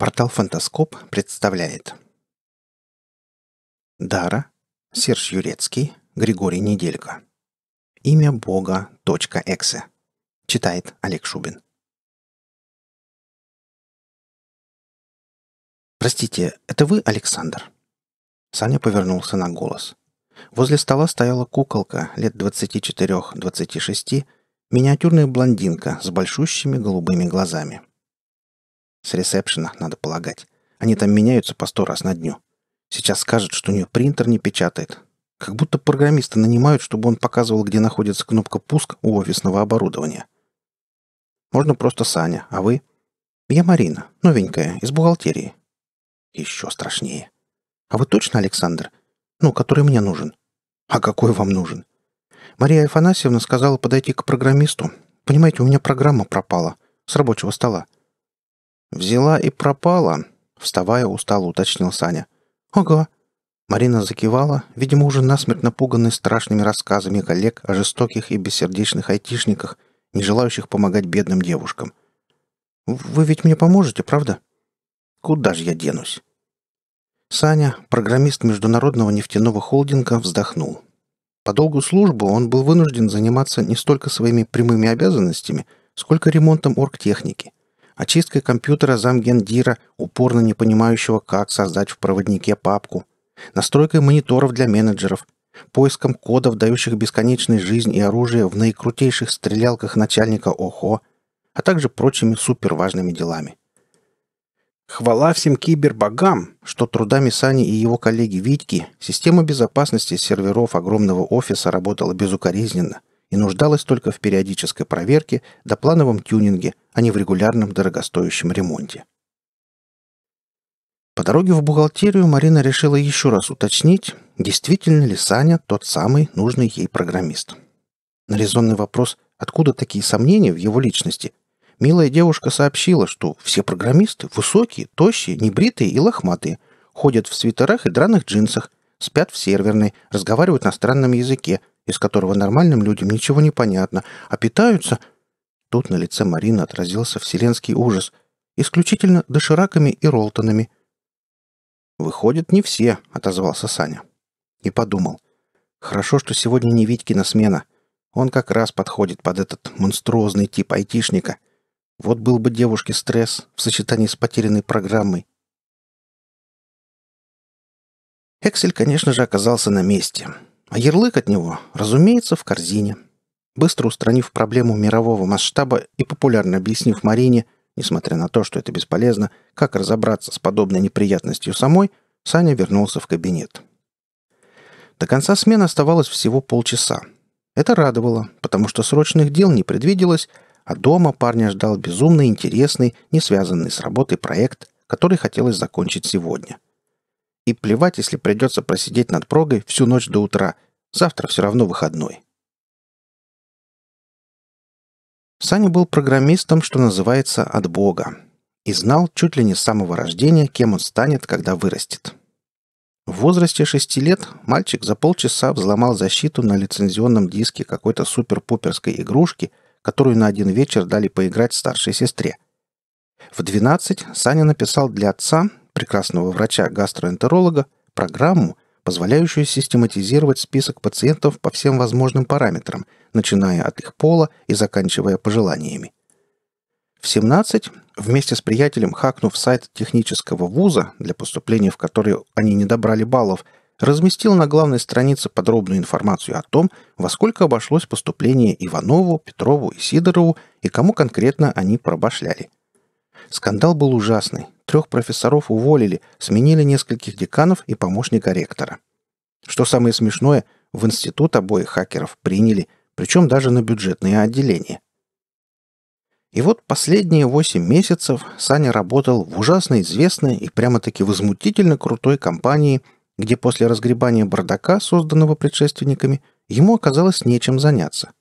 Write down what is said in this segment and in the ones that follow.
Портал «Фантаскоп» представляет Дара, Серж Юрецкий, Григорий Неделько Имя Бога. Эксе. Читает Олег Шубин. «Простите, это вы, Александр?» Саня повернулся на голос. Возле стола стояла куколка лет 24-26, миниатюрная блондинка с большущими голубыми глазами. С ресепшена, надо полагать. Они там меняются по сто раз на дню. Сейчас скажет, что у нее принтер не печатает. Как будто программиста нанимают, чтобы он показывал, где находится кнопка «Пуск» у офисного оборудования. Можно просто Саня, а вы? Я Марина, новенькая, из бухгалтерии. Еще страшнее. А вы точно Александр? Ну, который мне нужен. А какой вам нужен? Мария Афанасьевна сказала подойти к программисту. Понимаете, у меня программа пропала. С рабочего стола. «Взяла и пропала», — вставая устало уточнил Саня. «Ого!» Марина закивала, видимо, уже насмерть напуганной страшными рассказами коллег о жестоких и бессердечных айтишниках, не желающих помогать бедным девушкам. «Вы ведь мне поможете, правда?» «Куда же я денусь?» Саня, программист международного нефтяного холдинга, вздохнул. По долгу службы он был вынужден заниматься не столько своими прямыми обязанностями, сколько ремонтом оргтехники – очисткой компьютера замгендира, упорно не понимающего, как создать в проводнике папку, настройкой мониторов для менеджеров, поиском кодов, дающих бесконечную жизнь и оружие в наикрутейших стрелялках начальника ОХО, а также прочими суперважными делами. Хвала всем кибербогам, что трудами Сани и его коллеги Витьки система безопасности серверов огромного офиса работала безукоризненно – и нуждалась только в периодической проверке да плановом тюнинге, а не в регулярном дорогостоящем ремонте. По дороге в бухгалтерию Марина решила еще раз уточнить, действительно ли Саня тот самый нужный ей программист. На резонный вопрос, откуда такие сомнения в его личности, милая девушка сообщила, что все программисты высокие, тощие, небритые и лохматые, ходят в свитерах и драных джинсах, спят в серверной, разговаривают на странном языке, из которого нормальным людям ничего не понятно, а питаются... Тут на лице Марины отразился вселенский ужас. Исключительно дошираками и ролтонами. Выходят не все», — отозвался Саня. И подумал. «Хорошо, что сегодня не Витькина смена. Он как раз подходит под этот монструозный тип айтишника. Вот был бы девушке стресс в сочетании с потерянной программой. Эксель, конечно же, оказался на месте. А ярлык от него, разумеется, в корзине. Быстро устранив проблему мирового масштаба и популярно объяснив Марине, несмотря на то, что это бесполезно, как разобраться с подобной неприятностью самой, Саня вернулся в кабинет. До конца смены оставалось всего полчаса. Это радовало, потому что срочных дел не предвиделось, а дома парня ждал безумно интересный, не связанный с работой проект, который хотелось закончить сегодня – и плевать, если придется просидеть над прогой всю ночь до утра. Завтра все равно выходной. Саня был программистом, что называется, от Бога. И знал чуть ли не с самого рождения, кем он станет, когда вырастет. В возрасте шести лет мальчик за полчаса взломал защиту на лицензионном диске какой-то супер-пуперской игрушки, которую на один вечер дали поиграть старшей сестре. В 12 Саня написал для отца прекрасного врача-гастроэнтеролога, программу, позволяющую систематизировать список пациентов по всем возможным параметрам, начиная от их пола и заканчивая пожеланиями. В 17, вместе с приятелем хакнув сайт технического вуза, для поступления в который они не добрали баллов, разместил на главной странице подробную информацию о том, во сколько обошлось поступление Иванову, Петрову и Сидорову и кому конкретно они пробашляли. Скандал был ужасный, Трех профессоров уволили, сменили нескольких деканов и помощника ректора. Что самое смешное, в институт обоих хакеров приняли, причем даже на бюджетные отделения. И вот последние восемь месяцев Саня работал в ужасно известной и прямо-таки возмутительно крутой компании, где после разгребания бардака, созданного предшественниками, ему оказалось нечем заняться.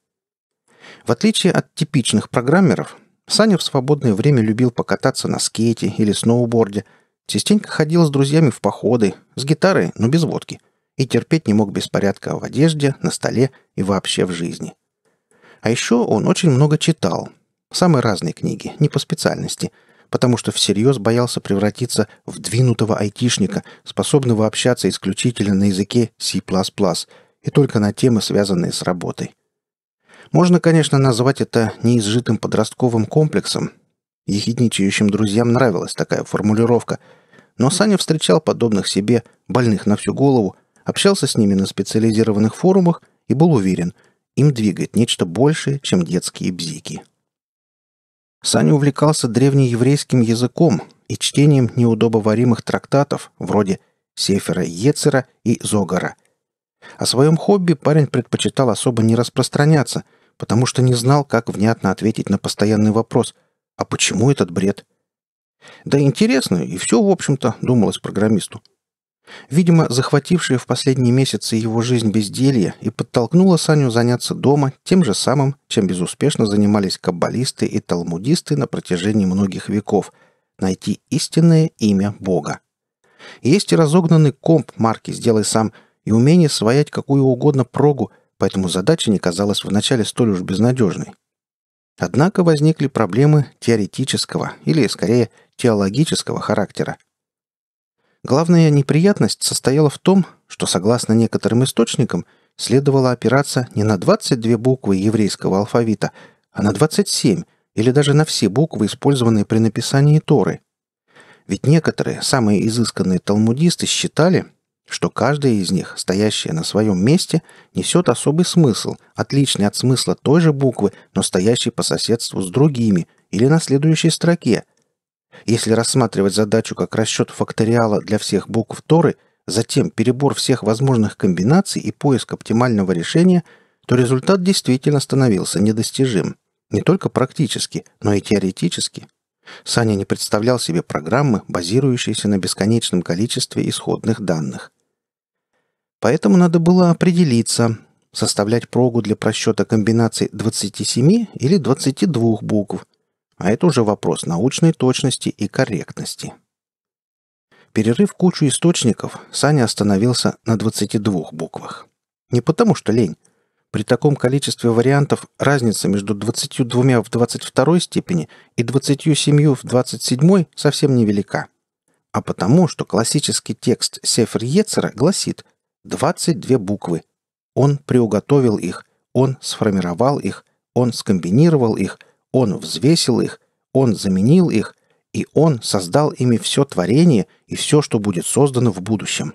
В отличие от типичных программеров – Саня в свободное время любил покататься на скейте или сноуборде. Частенько ходил с друзьями в походы, с гитарой, но без водки. И терпеть не мог беспорядка в одежде, на столе и вообще в жизни. А еще он очень много читал. Самые разные книги, не по специальности – потому что всерьез боялся превратиться в двинутого айтишника, способного общаться исключительно на языке C++ и только на темы, связанные с работой. Можно, конечно, назвать это неизжитым подростковым комплексом. Ехидничающим друзьям нравилась такая формулировка. Но Саня встречал подобных себе, больных на всю голову, общался с ними на специализированных форумах и был уверен, им двигает нечто большее, чем детские бзики. Саня увлекался древнееврейским языком и чтением неудобоваримых трактатов вроде Сефера Ецера и Зогара. О своем хобби парень предпочитал особо не распространяться – потому что не знал, как внятно ответить на постоянный вопрос «А почему этот бред?». Да интересно, и все, в общем-то, думалось программисту. Видимо, захватившее в последние месяцы его жизнь безделье и подтолкнуло Саню заняться дома тем же самым, чем безуспешно занимались каббалисты и талмудисты на протяжении многих веков – найти истинное имя Бога. Есть и разогнанный комп марки «Сделай сам» и умение своять какую угодно прогу – поэтому задача не казалась вначале столь уж безнадежной. Однако возникли проблемы теоретического или, скорее, теологического характера. Главная неприятность состояла в том, что, согласно некоторым источникам, следовало опираться не на 22 буквы еврейского алфавита, а на 27 или даже на все буквы, использованные при написании Торы. Ведь некоторые, самые изысканные талмудисты считали, что каждая из них, стоящая на своем месте, несет особый смысл, отличный от смысла той же буквы, но стоящей по соседству с другими или на следующей строке. Если рассматривать задачу как расчет факториала для всех букв Торы, затем перебор всех возможных комбинаций и поиск оптимального решения, то результат действительно становился недостижим. Не только практически, но и теоретически – Саня не представлял себе программы, базирующейся на бесконечном количестве исходных данных. Поэтому надо было определиться, составлять прогу для просчета комбинаций 27 или 22 букв. А это уже вопрос научной точности и корректности. Перерыв кучу источников, Саня остановился на 22 буквах. Не потому что лень. При таком количестве вариантов разница между 22 в 22 степени и 27 в 27 совсем невелика. А потому, что классический текст Сефер Ецера гласит – 22 буквы. Он приуготовил их, он сформировал их, он скомбинировал их, он взвесил их, он заменил их, и он создал ими все творение и все, что будет создано в будущем.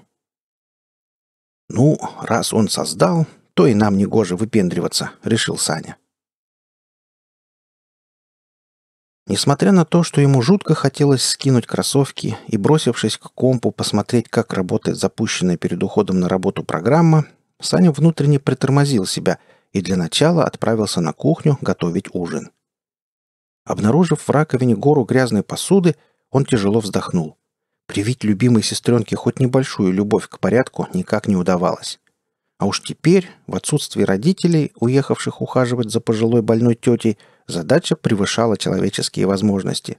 «Ну, раз он создал, то и нам негоже выпендриваться», — решил Саня. Несмотря на то, что ему жутко хотелось скинуть кроссовки и, бросившись к компу, посмотреть, как работает запущенная перед уходом на работу программа, Саня внутренне притормозил себя и для начала отправился на кухню готовить ужин. Обнаружив в раковине гору грязной посуды, он тяжело вздохнул. Привить любимой сестренке хоть небольшую любовь к порядку никак не удавалось. А уж теперь, в отсутствии родителей, уехавших ухаживать за пожилой больной тетей, задача превышала человеческие возможности.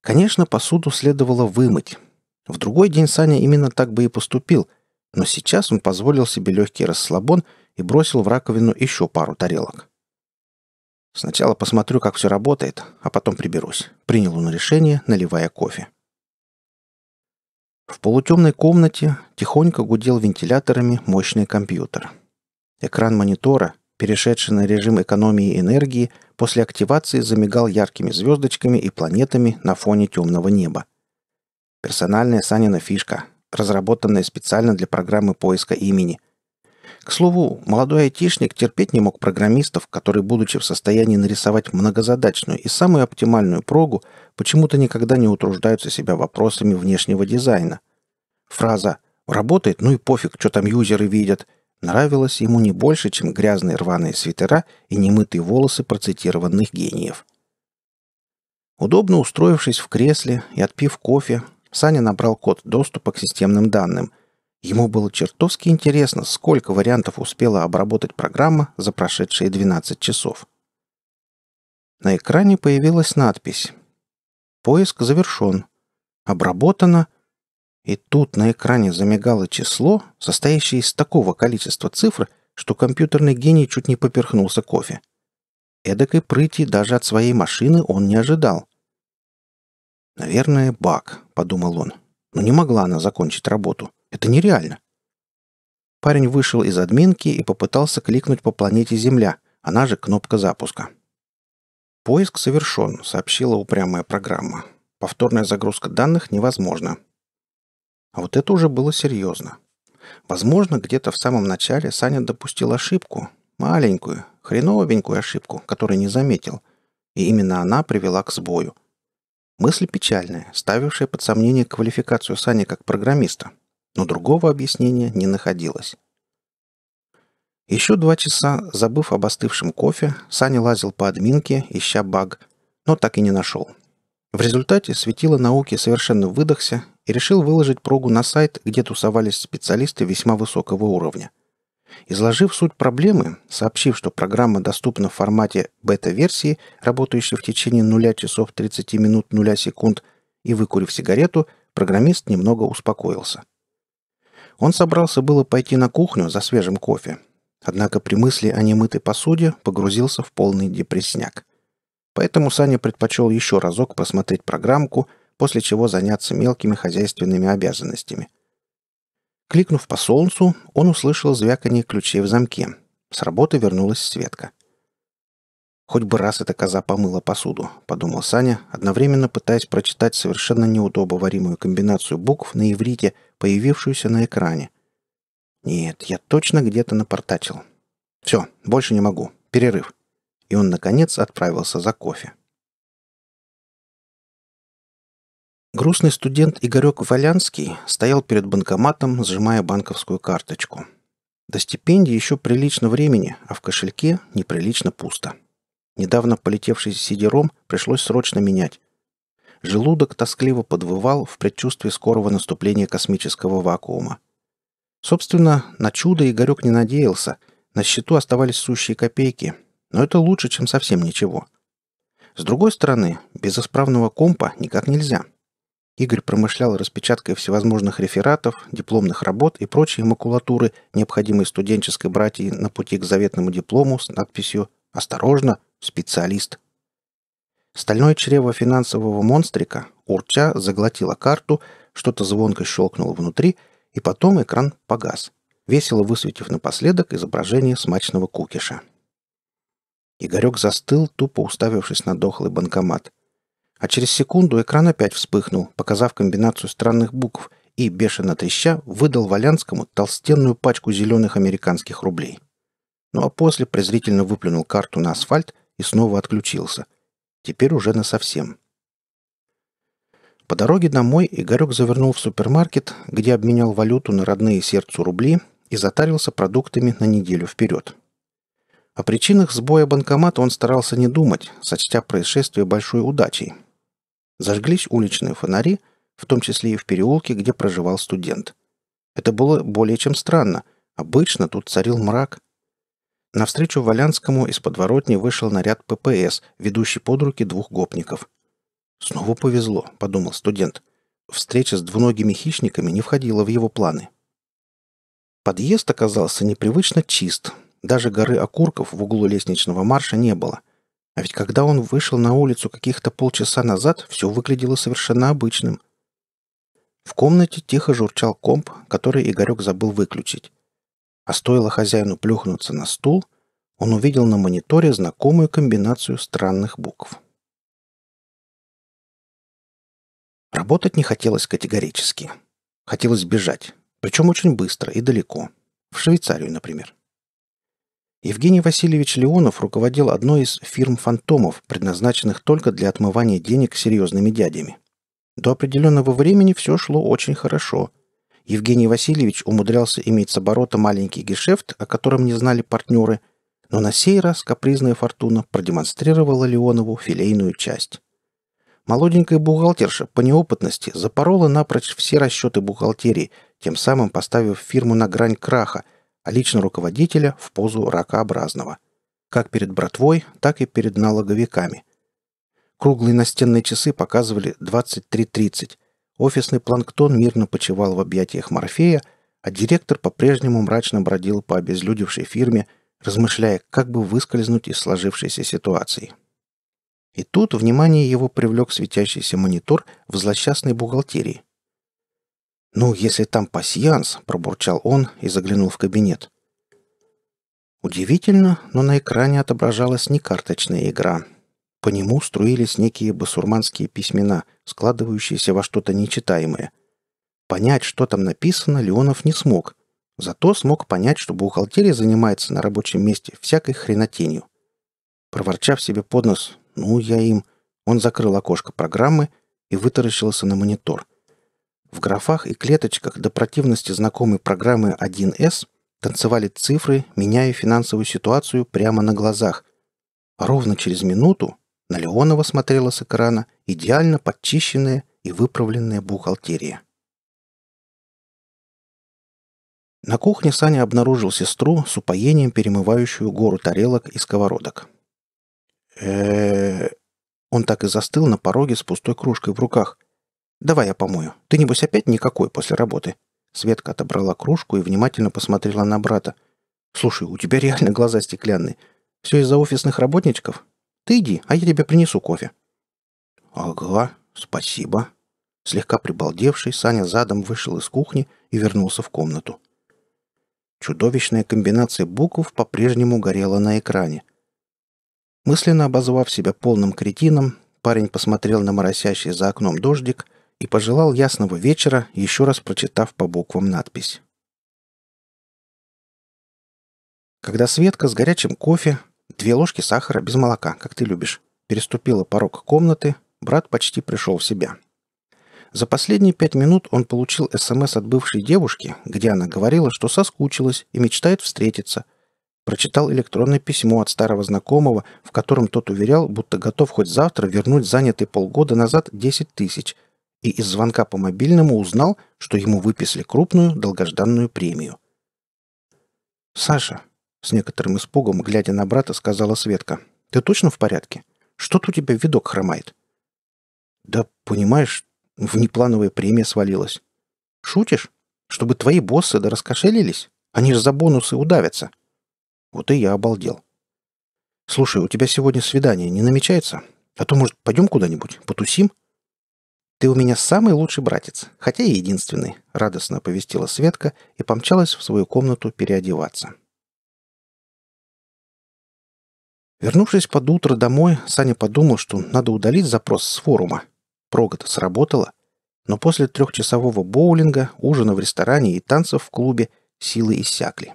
Конечно, посуду следовало вымыть. В другой день Саня именно так бы и поступил, но сейчас он позволил себе легкий расслабон и бросил в раковину еще пару тарелок. «Сначала посмотрю, как все работает, а потом приберусь», — принял он решение, наливая кофе. В полутемной комнате тихонько гудел вентиляторами мощный компьютер. Экран монитора, перешедший на режим экономии энергии, после активации замигал яркими звездочками и планетами на фоне темного неба. Персональная Санина фишка, разработанная специально для программы поиска имени. К слову, молодой айтишник терпеть не мог программистов, которые, будучи в состоянии нарисовать многозадачную и самую оптимальную прогу, почему-то никогда не утруждаются себя вопросами внешнего дизайна. Фраза «работает, ну и пофиг, что там юзеры видят» нравилась ему не больше, чем грязные рваные свитера и немытые волосы процитированных гениев. Удобно устроившись в кресле и отпив кофе, Саня набрал код доступа к системным данным, Ему было чертовски интересно, сколько вариантов успела обработать программа за прошедшие 12 часов. На экране появилась надпись «Поиск завершен. Обработано». И тут на экране замигало число, состоящее из такого количества цифр, что компьютерный гений чуть не поперхнулся кофе. Эдакой прыти даже от своей машины он не ожидал. «Наверное, баг», — подумал он. «Но не могла она закончить работу». Это нереально. Парень вышел из админки и попытался кликнуть по планете Земля, она же кнопка запуска. «Поиск совершен», — сообщила упрямая программа. «Повторная загрузка данных невозможна». А вот это уже было серьезно. Возможно, где-то в самом начале Саня допустил ошибку, маленькую, хреновенькую ошибку, которую не заметил, и именно она привела к сбою. Мысль печальная, ставившая под сомнение квалификацию Сани как программиста — но другого объяснения не находилось. Еще два часа, забыв об остывшем кофе, Саня лазил по админке, ища баг, но так и не нашел. В результате светило науки совершенно выдохся и решил выложить прогу на сайт, где тусовались специалисты весьма высокого уровня. Изложив суть проблемы, сообщив, что программа доступна в формате бета-версии, работающей в течение 0 часов 30 минут 0 секунд, и выкурив сигарету, программист немного успокоился. Он собрался было пойти на кухню за свежим кофе, однако при мысли о немытой посуде погрузился в полный депрессняк. Поэтому Саня предпочел еще разок посмотреть программку, после чего заняться мелкими хозяйственными обязанностями. Кликнув по солнцу, он услышал звяканье ключей в замке. С работы вернулась Светка. Хоть бы раз эта коза помыла посуду, подумал Саня, одновременно пытаясь прочитать совершенно неудобоваримую комбинацию букв на иврите, появившуюся на экране. Нет, я точно где-то напортачил. Все, больше не могу. Перерыв. И он, наконец, отправился за кофе. Грустный студент Игорек Валянский стоял перед банкоматом, сжимая банковскую карточку. До стипендии еще прилично времени, а в кошельке неприлично пусто. — Недавно полетевший сидером пришлось срочно менять. Желудок тоскливо подвывал в предчувствии скорого наступления космического вакуума. Собственно, на чудо Игорек не надеялся. На счету оставались сущие копейки. Но это лучше, чем совсем ничего. С другой стороны, без исправного компа никак нельзя. Игорь промышлял распечаткой всевозможных рефератов, дипломных работ и прочей макулатуры, необходимой студенческой братьи на пути к заветному диплому с надписью «Осторожно! Специалист. Стальное чрево финансового монстрика, урча, заглотило карту, что-то звонко щелкнуло внутри, и потом экран погас, весело высветив напоследок изображение смачного кукиша. Игорек застыл, тупо уставившись на дохлый банкомат. А через секунду экран опять вспыхнул, показав комбинацию странных букв, и, бешено треща, выдал Валянскому толстенную пачку зеленых американских рублей. Ну а после презрительно выплюнул карту на асфальт и снова отключился. Теперь уже на совсем. По дороге домой Игорек завернул в супермаркет, где обменял валюту на родные сердцу рубли и затарился продуктами на неделю вперед. О причинах сбоя банкомата он старался не думать, сочтя происшествие большой удачей. Зажглись уличные фонари, в том числе и в переулке, где проживал студент. Это было более чем странно. Обычно тут царил мрак. Навстречу Валянскому из подворотни вышел наряд ППС, ведущий под руки двух гопников. «Снова повезло», — подумал студент. Встреча с двуногими хищниками не входила в его планы. Подъезд оказался непривычно чист. Даже горы окурков в углу лестничного марша не было. А ведь когда он вышел на улицу каких-то полчаса назад, все выглядело совершенно обычным. В комнате тихо журчал комп, который Игорек забыл выключить а стоило хозяину плюхнуться на стул, он увидел на мониторе знакомую комбинацию странных букв. Работать не хотелось категорически. Хотелось бежать, причем очень быстро и далеко. В Швейцарию, например. Евгений Васильевич Леонов руководил одной из фирм «Фантомов», предназначенных только для отмывания денег серьезными дядями. До определенного времени все шло очень хорошо. Евгений Васильевич умудрялся иметь с оборота маленький гешефт, о котором не знали партнеры, но на сей раз капризная фортуна продемонстрировала Леонову филейную часть. Молоденькая бухгалтерша по неопытности запорола напрочь все расчеты бухгалтерии, тем самым поставив фирму на грань краха, а лично руководителя в позу ракообразного. Как перед братвой, так и перед налоговиками. Круглые настенные часы показывали 23.30, Офисный планктон мирно почивал в объятиях Морфея, а директор по-прежнему мрачно бродил по обезлюдевшей фирме, размышляя, как бы выскользнуть из сложившейся ситуации. И тут внимание его привлек светящийся монитор в злосчастной бухгалтерии. «Ну, если там пасьянс», — пробурчал он и заглянул в кабинет. Удивительно, но на экране отображалась не карточная игра. По нему струились некие басурманские письмена — складывающийся во что-то нечитаемое. Понять, что там написано, Леонов не смог. Зато смог понять, что бухгалтерия занимается на рабочем месте всякой хренотенью. Проворчав себе под нос «ну, я им», он закрыл окошко программы и вытаращился на монитор. В графах и клеточках до противности знакомой программы 1С танцевали цифры, меняя финансовую ситуацию прямо на глазах. А ровно через минуту на Леонова смотрела с экрана идеально подчищенная и выправленная бухгалтерия. На кухне Саня обнаружил сестру с упоением перемывающую гору тарелок и сковородок. э Он так и застыл на пороге с пустой кружкой в руках. «Давай я помою. Ты, небось, опять никакой после работы?» Светка отобрала кружку и внимательно посмотрела на брата. «Слушай, у тебя реально глаза стеклянные. Все из-за офисных работничков?» Ты иди, а я тебе принесу кофе». «Ага, спасибо». Слегка прибалдевший, Саня задом вышел из кухни и вернулся в комнату. Чудовищная комбинация букв по-прежнему горела на экране. Мысленно обозвав себя полным кретином, парень посмотрел на моросящий за окном дождик и пожелал ясного вечера, еще раз прочитав по буквам надпись. Когда Светка с горячим кофе, Две ложки сахара без молока, как ты любишь. Переступила порог комнаты, брат почти пришел в себя. За последние пять минут он получил СМС от бывшей девушки, где она говорила, что соскучилась и мечтает встретиться. Прочитал электронное письмо от старого знакомого, в котором тот уверял, будто готов хоть завтра вернуть занятые полгода назад 10 тысяч, и из звонка по мобильному узнал, что ему выписали крупную долгожданную премию. «Саша, с некоторым испугом, глядя на брата, сказала Светка. «Ты точно в порядке? Что-то у тебя видок хромает». «Да, понимаешь, внеплановая премия свалилась». «Шутишь? Чтобы твои боссы да раскошелились? Они же за бонусы удавятся». Вот и я обалдел. «Слушай, у тебя сегодня свидание не намечается? А то, может, пойдем куда-нибудь, потусим?» «Ты у меня самый лучший братец, хотя и единственный», — радостно оповестила Светка и помчалась в свою комнату переодеваться. Вернувшись под утро домой, Саня подумал, что надо удалить запрос с форума. Прога-то сработала. Но после трехчасового боулинга, ужина в ресторане и танцев в клубе силы иссякли.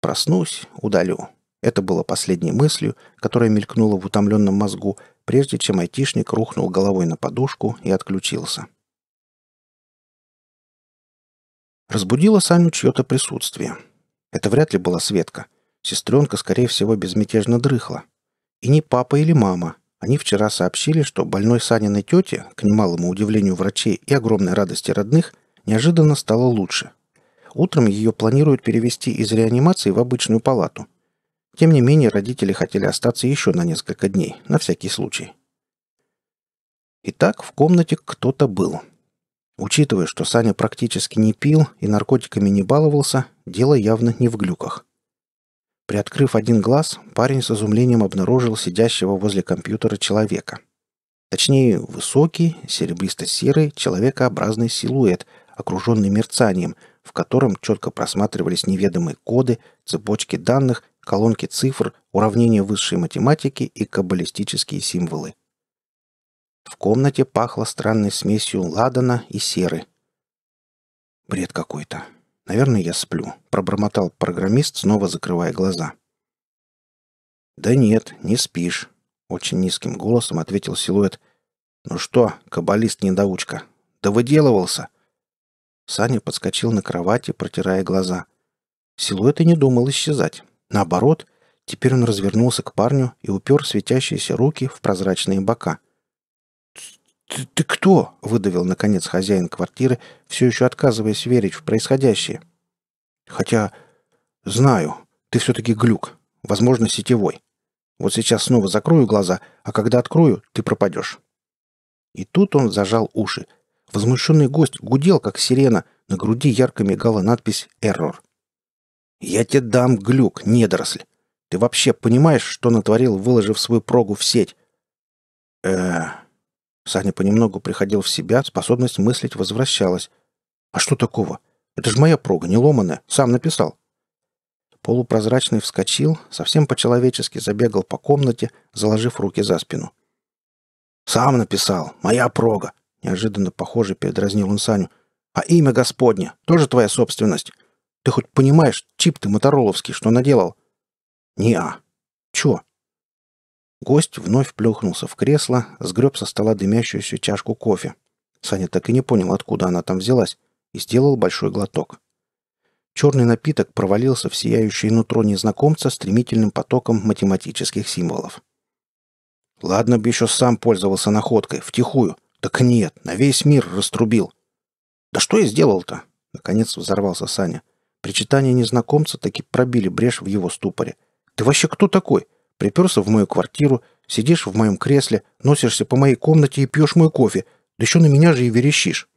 Проснусь, удалю. Это было последней мыслью, которая мелькнула в утомленном мозгу, прежде чем айтишник рухнул головой на подушку и отключился. Разбудило Саню чье-то присутствие. Это вряд ли была Светка — Сестренка, скорее всего, безмятежно дрыхла. И не папа или мама. Они вчера сообщили, что больной Саниной тете, к немалому удивлению врачей и огромной радости родных, неожиданно стало лучше. Утром ее планируют перевести из реанимации в обычную палату. Тем не менее, родители хотели остаться еще на несколько дней, на всякий случай. Итак, в комнате кто-то был. Учитывая, что Саня практически не пил и наркотиками не баловался, дело явно не в глюках. Приоткрыв один глаз, парень с изумлением обнаружил сидящего возле компьютера человека. Точнее, высокий, серебристо-серый, человекообразный силуэт, окруженный мерцанием, в котором четко просматривались неведомые коды, цепочки данных, колонки цифр, уравнения высшей математики и каббалистические символы. В комнате пахло странной смесью ладана и серы. «Бред какой-то», Наверное, я сплю», — пробормотал программист, снова закрывая глаза. «Да нет, не спишь», — очень низким голосом ответил силуэт. «Ну что, каббалист-недоучка, да выделывался!» Саня подскочил на кровати, протирая глаза. Силуэт и не думал исчезать. Наоборот, теперь он развернулся к парню и упер светящиеся руки в прозрачные бока. «Ты, ты кто?» — выдавил, наконец, хозяин квартиры, все еще отказываясь верить в происходящее. «Хотя... знаю. Ты все-таки глюк. Возможно, сетевой. Вот сейчас снова закрою глаза, а когда открою, ты пропадешь». И тут он зажал уши. Возмущенный гость гудел, как сирена. На груди ярко мигала надпись «Эррор». «Я тебе дам глюк, недоросль. Ты вообще понимаешь, что натворил, выложив свою прогу в сеть?» «Э-э...» Саня понемногу приходил в себя, способность мыслить возвращалась. «А что такого? Это же моя прога, не ломаная. Сам написал». Полупрозрачный вскочил, совсем по-человечески забегал по комнате, заложив руки за спину. «Сам написал. Моя прога!» — неожиданно похоже передразнил он Саню. «А имя господня? тоже твоя собственность? Ты хоть понимаешь, чип ты мотороловский, что наделал?» «Не-а. Чё?» Гость вновь плюхнулся в кресло, сгреб со стола дымящуюся чашку кофе. Саня так и не понял, откуда она там взялась, и сделал большой глоток. Черный напиток провалился в сияющее нутро незнакомца стремительным потоком математических символов. Ладно бы еще сам пользовался находкой, втихую. Так нет, на весь мир раструбил. Да что я сделал-то? Наконец взорвался Саня. Причитания незнакомца таки пробили брешь в его ступоре. Ты вообще кто такой? Приперся в мою квартиру, сидишь в моем кресле, носишься по моей комнате и пьешь мой кофе, да еще на меня же и верещишь.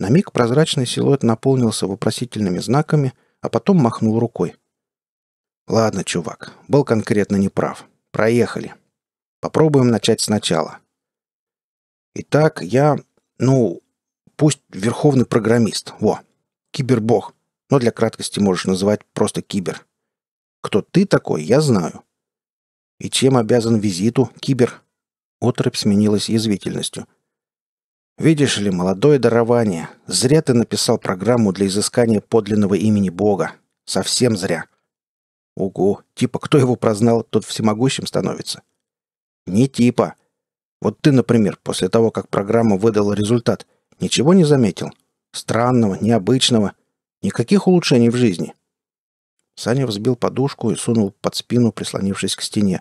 На миг прозрачный силуэт наполнился вопросительными знаками, а потом махнул рукой. «Ладно, чувак, был конкретно неправ. Проехали. Попробуем начать сначала. Итак, я, ну, пусть верховный программист, во, кибербог, но для краткости можешь называть просто кибер. Кто ты такой, я знаю. И чем обязан визиту, кибер?» Отрыбь сменилась язвительностью. «Видишь ли, молодое дарование, зря ты написал программу для изыскания подлинного имени Бога. Совсем зря». Угу. типа кто его прознал, тот всемогущим становится». «Не типа. Вот ты, например, после того, как программа выдала результат, ничего не заметил? Странного, необычного, никаких улучшений в жизни?» Саня взбил подушку и сунул под спину, прислонившись к стене.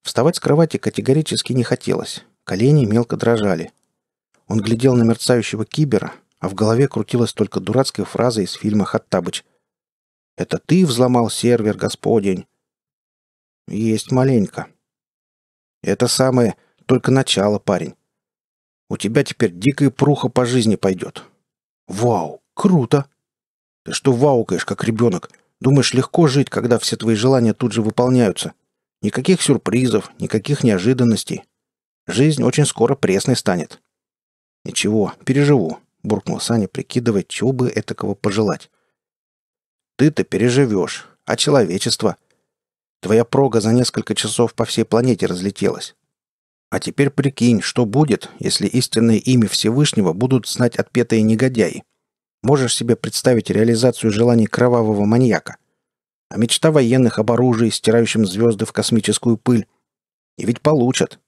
Вставать с кровати категорически не хотелось. Колени мелко дрожали. Он глядел на мерцающего кибера, а в голове крутилась только дурацкая фраза из фильма «Хаттабыч». «Это ты взломал сервер, господень!» «Есть маленько». «Это самое только начало, парень. У тебя теперь дикая пруха по жизни пойдет». «Вау! Круто!» «Ты что ваукаешь, как ребенок? Думаешь, легко жить, когда все твои желания тут же выполняются? Никаких сюрпризов, никаких неожиданностей. Жизнь очень скоро пресной станет». «Ничего, переживу», — буркнул Саня, прикидывая, чего бы этакого пожелать. «Ты-то переживешь, а человечество? Твоя прога за несколько часов по всей планете разлетелась. А теперь прикинь, что будет, если истинное имя Всевышнего будут знать отпетые негодяи. Можешь себе представить реализацию желаний кровавого маньяка? А мечта военных об оружии, стирающем звезды в космическую пыль. И ведь получат.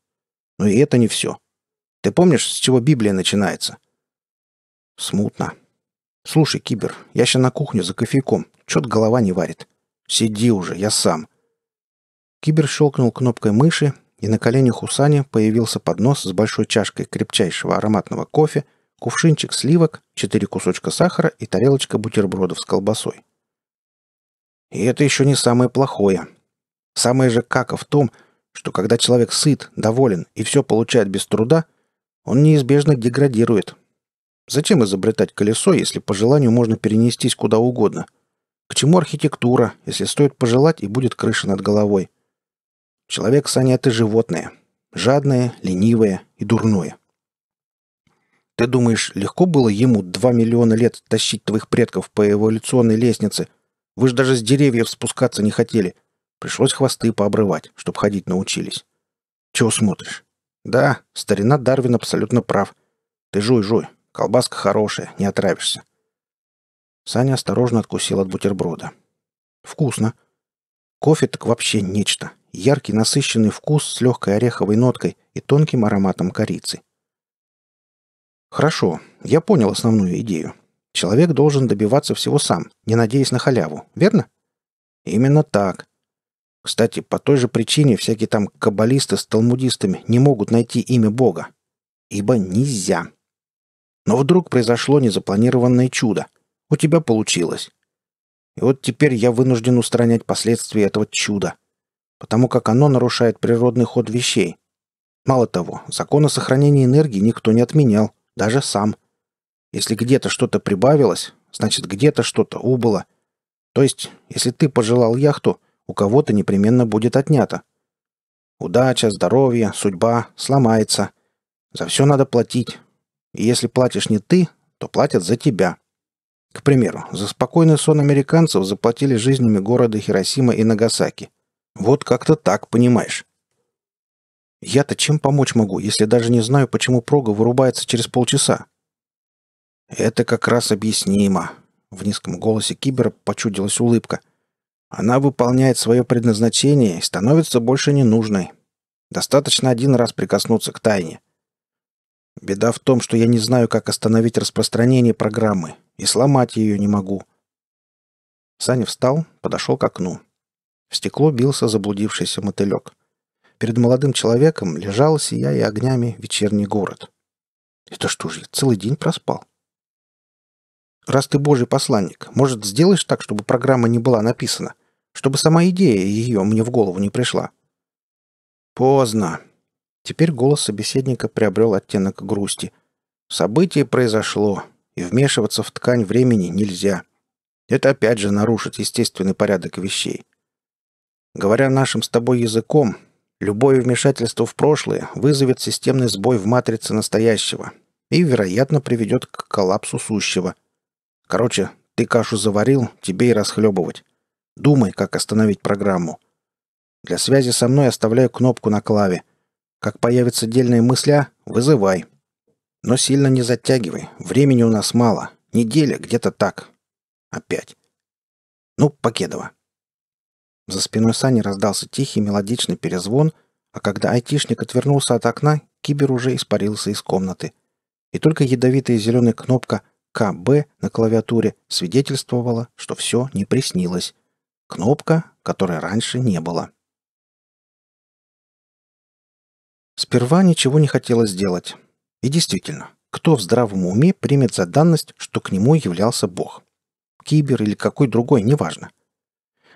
Но и это не все. Ты помнишь, с чего Библия начинается? Смутно. Слушай, Кибер, я сейчас на кухню за кофейком. Чет голова не варит. Сиди уже, я сам. Кибер щелкнул кнопкой мыши, и на коленях у Сани появился поднос с большой чашкой крепчайшего ароматного кофе кувшинчик сливок, четыре кусочка сахара и тарелочка бутербродов с колбасой. И это еще не самое плохое. Самое же како в том, что когда человек сыт, доволен и все получает без труда, он неизбежно деградирует. Зачем изобретать колесо, если по желанию можно перенестись куда угодно? К чему архитектура, если стоит пожелать и будет крыша над головой? Человек, Саня, это животное. Жадное, ленивое и дурное. Ты думаешь, легко было ему два миллиона лет тащить твоих предков по эволюционной лестнице? Вы же даже с деревьев спускаться не хотели. Пришлось хвосты пообрывать, чтобы ходить научились. Чего смотришь? Да, старина Дарвин абсолютно прав. Ты жуй, жуй. Колбаска хорошая, не отравишься. Саня осторожно откусил от бутерброда. Вкусно. Кофе так вообще нечто. Яркий насыщенный вкус с легкой ореховой ноткой и тонким ароматом корицы. Хорошо, я понял основную идею. Человек должен добиваться всего сам, не надеясь на халяву, верно? Именно так. Кстати, по той же причине всякие там каббалисты с талмудистами не могут найти имя Бога. Ибо нельзя. Но вдруг произошло незапланированное чудо. У тебя получилось. И вот теперь я вынужден устранять последствия этого чуда, потому как оно нарушает природный ход вещей. Мало того, закон о сохранении энергии никто не отменял даже сам. Если где-то что-то прибавилось, значит где-то что-то убыло. То есть, если ты пожелал яхту, у кого-то непременно будет отнято. Удача, здоровье, судьба сломается. За все надо платить. И если платишь не ты, то платят за тебя. К примеру, за спокойный сон американцев заплатили жизнями города Хиросима и Нагасаки. Вот как-то так, понимаешь. Я-то чем помочь могу, если даже не знаю, почему прога вырубается через полчаса? Это как раз объяснимо. В низком голосе Кибера почудилась улыбка. Она выполняет свое предназначение и становится больше ненужной. Достаточно один раз прикоснуться к тайне. Беда в том, что я не знаю, как остановить распространение программы, и сломать ее не могу. Саня встал, подошел к окну. В стекло бился заблудившийся мотылек — перед молодым человеком лежал, сияя огнями, вечерний город. Это что же, целый день проспал? Раз ты божий посланник, может, сделаешь так, чтобы программа не была написана? Чтобы сама идея ее мне в голову не пришла? Поздно. Теперь голос собеседника приобрел оттенок грусти. Событие произошло, и вмешиваться в ткань времени нельзя. Это опять же нарушит естественный порядок вещей. Говоря нашим с тобой языком, Любое вмешательство в прошлое вызовет системный сбой в матрице настоящего и, вероятно, приведет к коллапсу сущего. Короче, ты кашу заварил, тебе и расхлебывать. Думай, как остановить программу. Для связи со мной оставляю кнопку на клаве. Как появятся дельные мысля, вызывай. Но сильно не затягивай, времени у нас мало. Неделя где-то так. Опять. Ну, Покедова. За спиной Сани раздался тихий мелодичный перезвон, а когда айтишник отвернулся от окна, кибер уже испарился из комнаты. И только ядовитая зеленая кнопка «КБ» на клавиатуре свидетельствовала, что все не приснилось. Кнопка, которой раньше не было. Сперва ничего не хотелось делать. И действительно, кто в здравом уме примет за данность, что к нему являлся Бог? Кибер или какой другой, неважно. —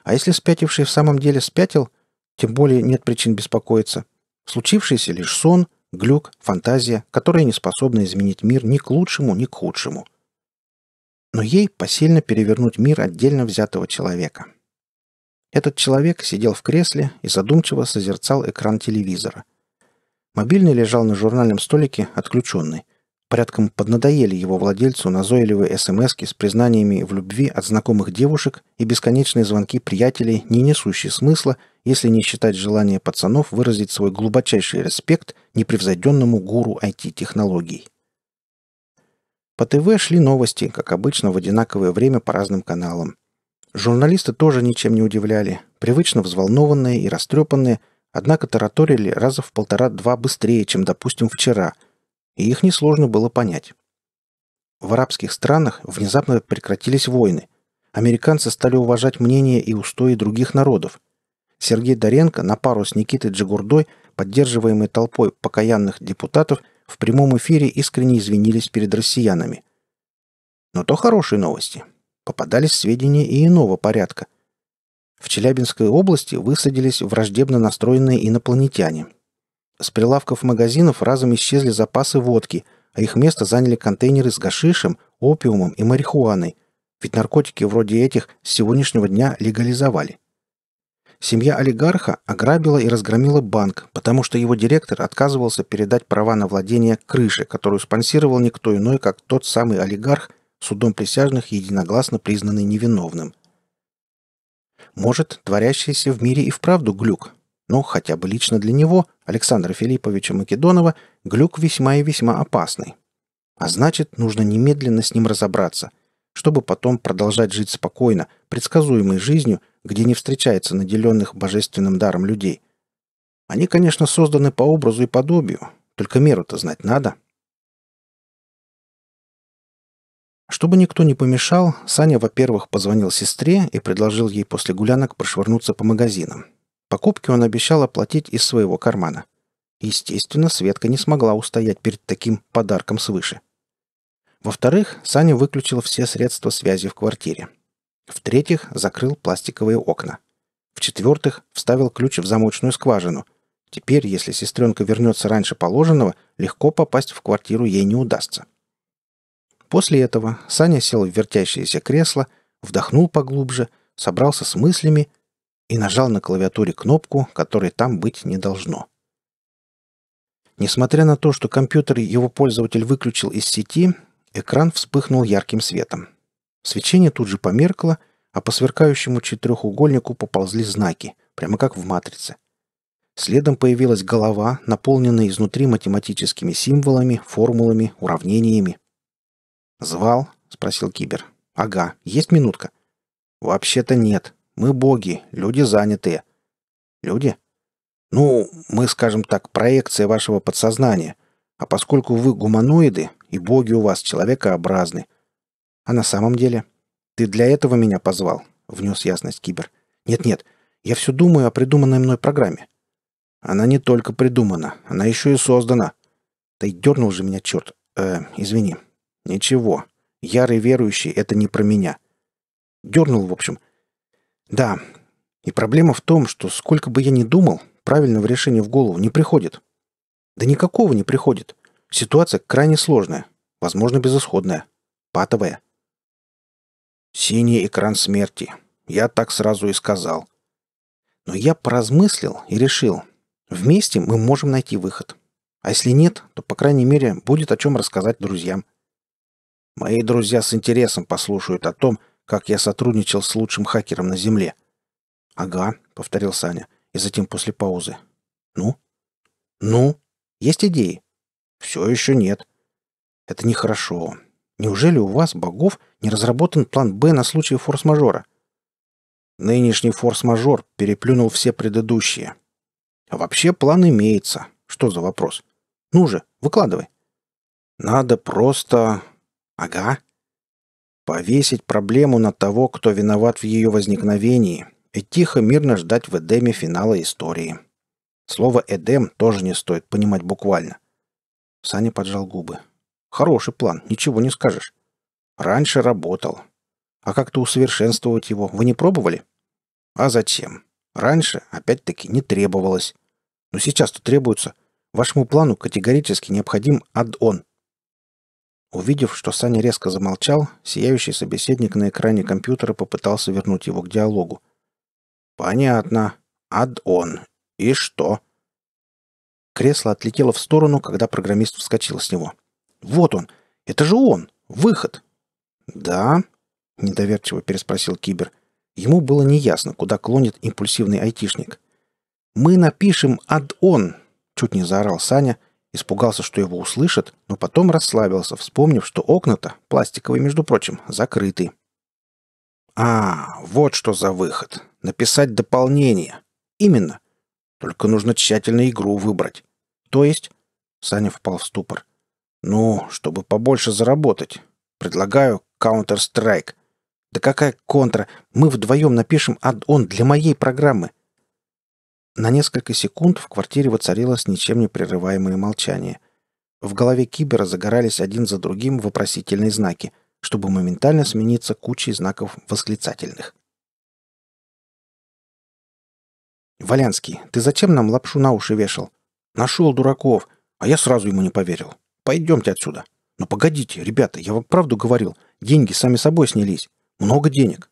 а если спятивший в самом деле спятил, тем более нет причин беспокоиться. Случившийся лишь сон, глюк, фантазия, которые не способны изменить мир ни к лучшему, ни к худшему. Но ей посильно перевернуть мир отдельно взятого человека. Этот человек сидел в кресле и задумчиво созерцал экран телевизора. Мобильный лежал на журнальном столике, отключенный – порядком поднадоели его владельцу назойливые смс с признаниями в любви от знакомых девушек и бесконечные звонки приятелей, не несущие смысла, если не считать желание пацанов выразить свой глубочайший респект непревзойденному гуру IT-технологий. По ТВ шли новости, как обычно, в одинаковое время по разным каналам. Журналисты тоже ничем не удивляли, привычно взволнованные и растрепанные, однако тараторили раза в полтора-два быстрее, чем, допустим, вчера – и их несложно было понять. В арабских странах внезапно прекратились войны. Американцы стали уважать мнения и устои других народов. Сергей Доренко на пару с Никитой Джигурдой, поддерживаемой толпой покаянных депутатов, в прямом эфире искренне извинились перед россиянами. Но то хорошие новости. Попадались сведения и иного порядка. В Челябинской области высадились враждебно настроенные инопланетяне – с прилавков магазинов разом исчезли запасы водки, а их место заняли контейнеры с гашишем, опиумом и марихуаной, ведь наркотики вроде этих с сегодняшнего дня легализовали. Семья олигарха ограбила и разгромила банк, потому что его директор отказывался передать права на владение крыши, которую спонсировал никто иной, как тот самый олигарх, судом присяжных единогласно признанный невиновным. Может, творящийся в мире и вправду глюк, но хотя бы лично для него – Александра Филипповича Македонова, глюк весьма и весьма опасный. А значит, нужно немедленно с ним разобраться, чтобы потом продолжать жить спокойно, предсказуемой жизнью, где не встречается наделенных божественным даром людей. Они, конечно, созданы по образу и подобию, только меру-то знать надо. Чтобы никто не помешал, Саня, во-первых, позвонил сестре и предложил ей после гулянок прошвырнуться по магазинам. Покупки он обещал оплатить из своего кармана. Естественно, Светка не смогла устоять перед таким подарком свыше. Во-вторых, Саня выключил все средства связи в квартире. В-третьих, закрыл пластиковые окна. В-четвертых, вставил ключ в замочную скважину. Теперь, если сестренка вернется раньше положенного, легко попасть в квартиру ей не удастся. После этого Саня сел в вертящееся кресло, вдохнул поглубже, собрался с мыслями и нажал на клавиатуре кнопку, которой там быть не должно. Несмотря на то, что компьютер его пользователь выключил из сети, экран вспыхнул ярким светом. Свечение тут же померкло, а по сверкающему четырехугольнику поползли знаки, прямо как в матрице. Следом появилась голова, наполненная изнутри математическими символами, формулами, уравнениями. «Звал?» — спросил Кибер. «Ага, есть минутка?» «Вообще-то нет», мы боги, люди занятые. Люди? Ну, мы, скажем так, проекция вашего подсознания. А поскольку вы гуманоиды, и боги у вас человекообразны. А на самом деле? Ты для этого меня позвал? Внес ясность Кибер. Нет-нет, я все думаю о придуманной мной программе. Она не только придумана, она еще и создана. Ты дернул же меня черт. Э, извини. Ничего. Ярый верующий — это не про меня. Дернул, в общем. Да. И проблема в том, что сколько бы я ни думал, правильного решения в голову не приходит. Да никакого не приходит. Ситуация крайне сложная, возможно, безысходная, патовая. Синий экран смерти. Я так сразу и сказал. Но я поразмыслил и решил, вместе мы можем найти выход. А если нет, то, по крайней мере, будет о чем рассказать друзьям. Мои друзья с интересом послушают о том, как я сотрудничал с лучшим хакером на Земле. «Ага», — повторил Саня, и затем после паузы. «Ну? Ну? Есть идеи?» «Все еще нет». «Это нехорошо. Неужели у вас, богов, не разработан план «Б» на случай форс-мажора?» Нынешний форс-мажор переплюнул все предыдущие. А вообще план имеется. Что за вопрос? Ну же, выкладывай. Надо просто... Ага. Повесить проблему на того, кто виноват в ее возникновении, и тихо, мирно ждать в Эдеме финала истории. Слово «Эдем» тоже не стоит понимать буквально. Саня поджал губы. Хороший план, ничего не скажешь. Раньше работал. А как-то усовершенствовать его вы не пробовали? А зачем? Раньше, опять-таки, не требовалось. Но сейчас-то требуется. Вашему плану категорически необходим ад-он. Увидев, что Саня резко замолчал, сияющий собеседник на экране компьютера попытался вернуть его к диалогу. «Понятно. Ад-он. И что?» Кресло отлетело в сторону, когда программист вскочил с него. «Вот он! Это же он! Выход!» «Да?» — недоверчиво переспросил Кибер. Ему было неясно, куда клонит импульсивный айтишник. «Мы напишем ад-он!» — чуть не заорал Саня — Испугался, что его услышат, но потом расслабился, вспомнив, что окна-то, пластиковые, между прочим, закрыты. А, вот что за выход. Написать дополнение. Именно. Только нужно тщательно игру выбрать. То есть... Саня впал в ступор. Ну, чтобы побольше заработать. Предлагаю Counter-Strike. Да какая контра? Мы вдвоем напишем аддон для моей программы. На несколько секунд в квартире воцарилось ничем не прерываемое молчание. В голове кибера загорались один за другим вопросительные знаки, чтобы моментально смениться кучей знаков восклицательных. «Валянский, ты зачем нам лапшу на уши вешал?» «Нашел дураков, а я сразу ему не поверил. Пойдемте отсюда». «Но погодите, ребята, я вам правду говорил. Деньги сами собой снялись. Много денег».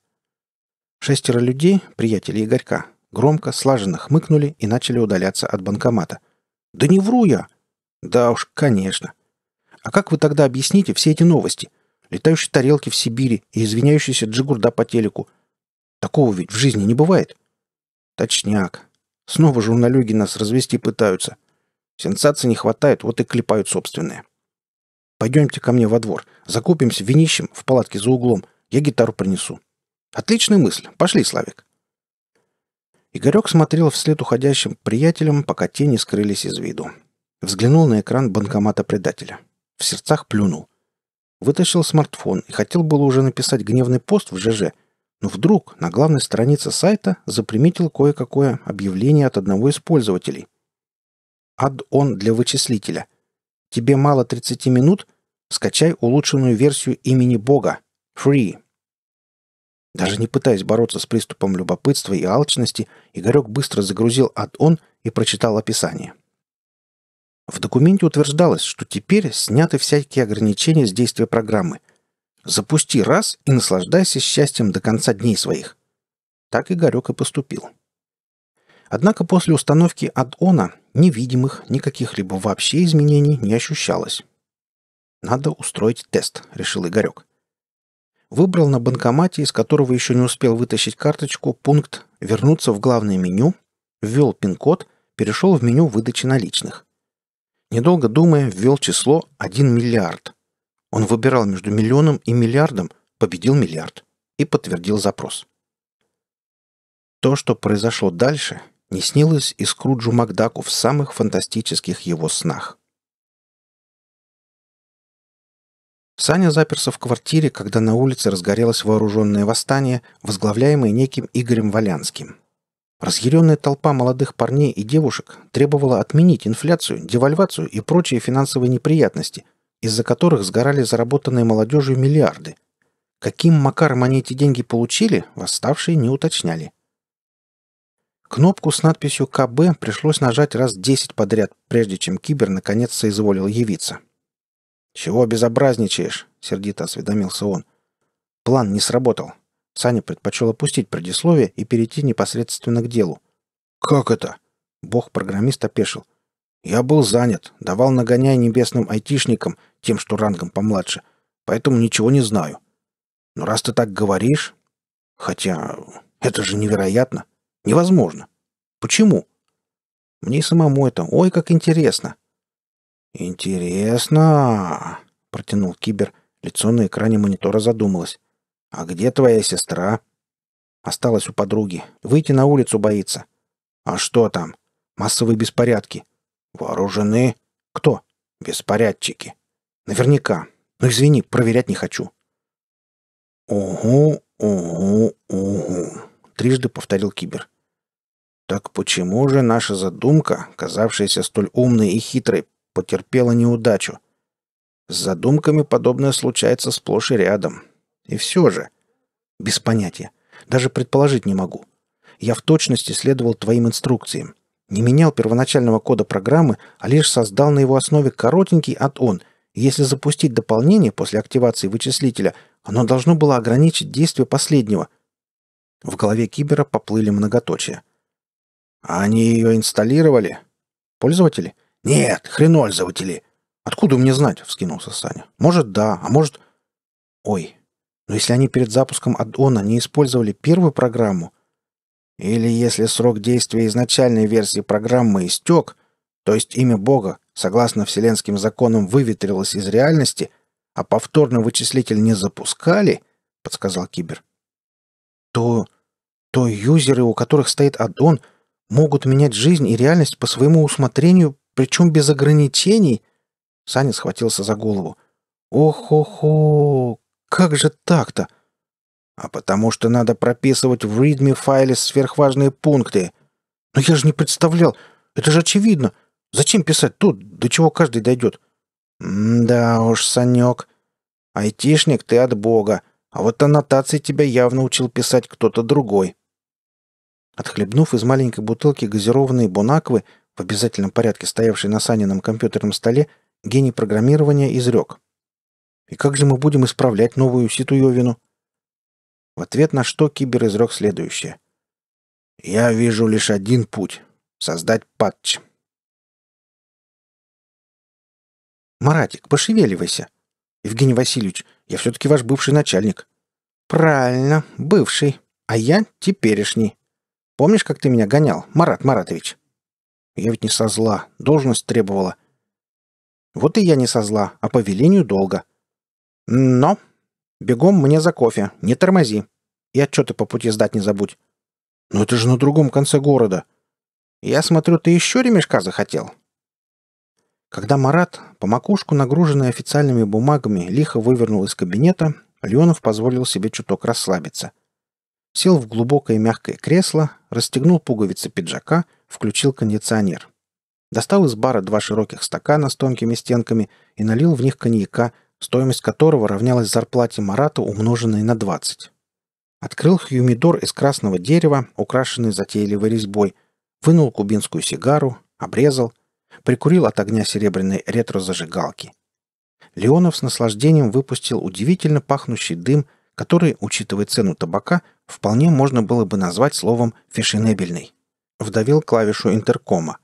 Шестеро людей, приятели Игорька, громко, слаженно хмыкнули и начали удаляться от банкомата. «Да не вру я!» «Да уж, конечно!» «А как вы тогда объясните все эти новости? Летающие тарелки в Сибири и извиняющиеся джигурда по телеку. Такого ведь в жизни не бывает!» «Точняк! Снова журналюги нас развести пытаются. Сенсаций не хватает, вот и клепают собственные. Пойдемте ко мне во двор, закупимся винищем в палатке за углом, я гитару принесу». «Отличная мысль. Пошли, Славик». Игорек смотрел вслед уходящим приятелям, пока те не скрылись из виду. Взглянул на экран банкомата предателя. В сердцах плюнул. Вытащил смартфон и хотел было уже написать гневный пост в ЖЖ, но вдруг на главной странице сайта заприметил кое-какое объявление от одного из пользователей. «Ад-он для вычислителя. Тебе мало 30 минут? Скачай улучшенную версию имени Бога. Free». Даже не пытаясь бороться с приступом любопытства и алчности, Игорек быстро загрузил ад-он и прочитал описание. В документе утверждалось, что теперь сняты всякие ограничения с действия программы. Запусти раз и наслаждайся счастьем до конца дней своих. Так Игорек и поступил. Однако после установки ад-она невидимых, ни каких-либо вообще изменений не ощущалось. «Надо устроить тест», — решил Игорек выбрал на банкомате, из которого еще не успел вытащить карточку, пункт «Вернуться в главное меню», ввел пин-код, перешел в меню выдачи наличных. Недолго думая, ввел число 1 миллиард. Он выбирал между миллионом и миллиардом, победил миллиард и подтвердил запрос. То, что произошло дальше, не снилось и Скруджу Макдаку в самых фантастических его снах. Саня заперся в квартире, когда на улице разгорелось вооруженное восстание, возглавляемое неким Игорем Валянским. Разъяренная толпа молодых парней и девушек требовала отменить инфляцию, девальвацию и прочие финансовые неприятности, из-за которых сгорали заработанные молодежью миллиарды. Каким макаром они эти деньги получили, восставшие не уточняли. Кнопку с надписью «КБ» пришлось нажать раз десять подряд, прежде чем Кибер наконец соизволил явиться. «Чего безобразничаешь?» — сердито осведомился он. План не сработал. Саня предпочел опустить предисловие и перейти непосредственно к делу. «Как это?» — бог-программист опешил. «Я был занят, давал нагоняй небесным айтишникам, тем, что рангом помладше, поэтому ничего не знаю. Но раз ты так говоришь... Хотя это же невероятно. Невозможно. Почему?» «Мне самому это... Ой, как интересно!» «Интересно!» — протянул Кибер. Лицо на экране монитора задумалось. «А где твоя сестра?» «Осталась у подруги. Выйти на улицу боится». «А что там?» «Массовые беспорядки». «Вооружены?» «Кто?» «Беспорядчики». «Наверняка. Но «Ну, извини, проверять не хочу». «Угу, угу, угу», — трижды повторил Кибер. «Так почему же наша задумка, казавшаяся столь умной и хитрой, потерпела неудачу. С задумками подобное случается сплошь и рядом. И все же. Без понятия. Даже предположить не могу. Я в точности следовал твоим инструкциям. Не менял первоначального кода программы, а лишь создал на его основе коротенький add-on. Если запустить дополнение после активации вычислителя, оно должно было ограничить действие последнего. В голове Кибера поплыли многоточия. А они ее инсталлировали? Пользователи? — «Нет, хреноль заводили!» «Откуда мне знать?» — вскинулся Саня. «Может, да, а может...» «Ой, но если они перед запуском аддона не использовали первую программу...» «Или если срок действия изначальной версии программы истек, то есть имя Бога, согласно вселенским законам, выветрилось из реальности, а повторно вычислитель не запускали...» — подсказал Кибер. «То... то юзеры, у которых стоит аддон...» могут менять жизнь и реальность по своему усмотрению причем без ограничений. Саня схватился за голову. Ох-охо, как же так-то? А потому что надо прописывать в readme файле сверхважные пункты. Но я же не представлял. Это же очевидно. Зачем писать тут, до чего каждый дойдет? М да уж, Санек. Айтишник ты от бога. А вот аннотации тебя явно учил писать кто-то другой. Отхлебнув из маленькой бутылки газированной бонаквы, в обязательном порядке стоявший на Санином компьютерном столе, гений программирования изрек. «И как же мы будем исправлять новую ситуевину?» В ответ на что Кибер изрек следующее. «Я вижу лишь один путь — создать патч». «Маратик, пошевеливайся!» «Евгений Васильевич, я все-таки ваш бывший начальник». «Правильно, бывший, а я теперешний. Помнишь, как ты меня гонял, Марат Маратович?» Я ведь не со зла, должность требовала. Вот и я не со зла, а по велению долго. Но бегом мне за кофе, не тормози. И отчеты по пути сдать не забудь. Но это же на другом конце города. Я смотрю, ты еще ремешка захотел. Когда Марат, по макушку нагруженный официальными бумагами, лихо вывернул из кабинета, Леонов позволил себе чуток расслабиться. Сел в глубокое мягкое кресло, расстегнул пуговицы пиджака включил кондиционер. Достал из бара два широких стакана с тонкими стенками и налил в них коньяка, стоимость которого равнялась зарплате Марата, умноженной на 20. Открыл хьюмидор из красного дерева, украшенный затейливой резьбой, вынул кубинскую сигару, обрезал, прикурил от огня серебряной ретро-зажигалки. Леонов с наслаждением выпустил удивительно пахнущий дым, который, учитывая цену табака, вполне можно было бы назвать словом «фешенебельный». Вдавил клавишу интеркома.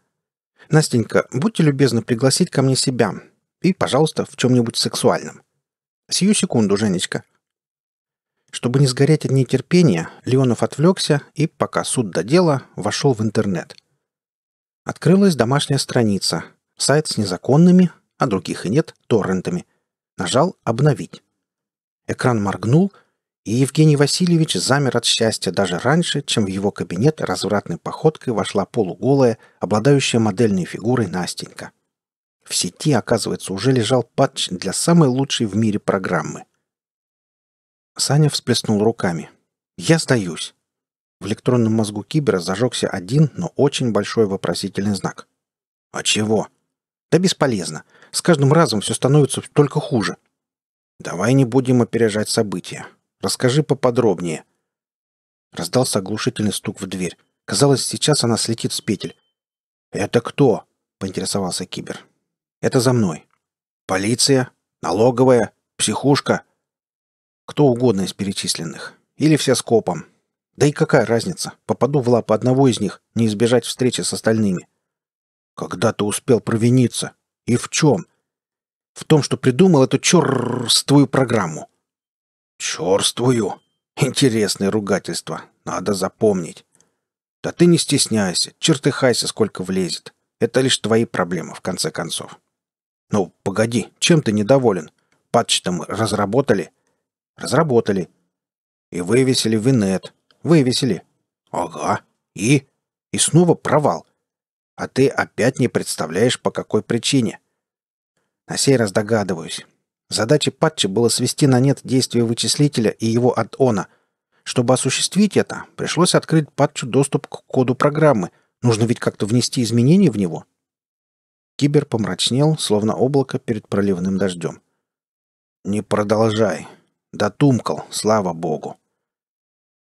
«Настенька, будьте любезны пригласить ко мне себя. И, пожалуйста, в чем-нибудь сексуальном. Сию секунду, Женечка». Чтобы не сгореть от нетерпения, Леонов отвлекся и, пока суд до вошел в интернет. Открылась домашняя страница. Сайт с незаконными, а других и нет, торрентами. Нажал «Обновить». Экран моргнул, и Евгений Васильевич замер от счастья даже раньше, чем в его кабинет развратной походкой вошла полуголая, обладающая модельной фигурой Настенька. В сети, оказывается, уже лежал патч для самой лучшей в мире программы. Саня всплеснул руками. «Я сдаюсь». В электронном мозгу кибера зажегся один, но очень большой вопросительный знак. «А чего?» «Да бесполезно. С каждым разом все становится только хуже». «Давай не будем опережать события. Расскажи поподробнее». Раздался оглушительный стук в дверь. Казалось, сейчас она слетит с петель. «Это кто?» — поинтересовался Кибер. «Это за мной. Полиция, налоговая, психушка. Кто угодно из перечисленных. Или все с копом. Да и какая разница, попаду в лапы одного из них, не избежать встречи с остальными. Когда ты успел провиниться? И в чем? В том, что придумал эту черствую программу. Чёрствую. Интересное ругательство. Надо запомнить. Да ты не стесняйся, чертыхайся, сколько влезет. Это лишь твои проблемы, в конце концов. Ну, погоди, чем ты недоволен? Патч-то мы разработали? Разработали. И вывесили в инет. Вывесили. Ага. И? И снова провал. А ты опять не представляешь, по какой причине. На сей раз догадываюсь. Задачей патча было свести на нет действия вычислителя и его аддона. Чтобы осуществить это, пришлось открыть патчу доступ к коду программы. Нужно ведь как-то внести изменения в него. Кибер помрачнел, словно облако перед проливным дождем. «Не продолжай. Дотумкал, слава богу».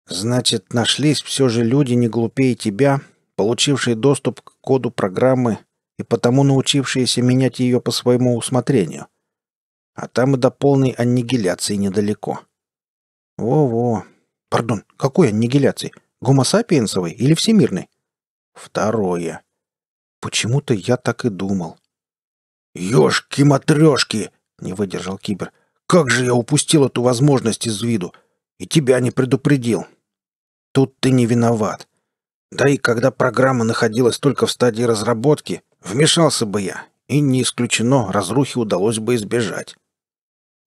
«Значит, нашлись все же люди не глупее тебя, получившие доступ к коду программы и потому научившиеся менять ее по своему усмотрению», а там и до полной аннигиляции недалеко. Во-во. Пардон, какой аннигиляции? Гомосапиенсовой или всемирной? Второе. Почему-то я так и думал. «Ешки-матрешки!» матрёшки! не выдержал Кибер. «Как же я упустил эту возможность из виду! И тебя не предупредил!» «Тут ты не виноват. Да и когда программа находилась только в стадии разработки, вмешался бы я, и не исключено, разрухи удалось бы избежать.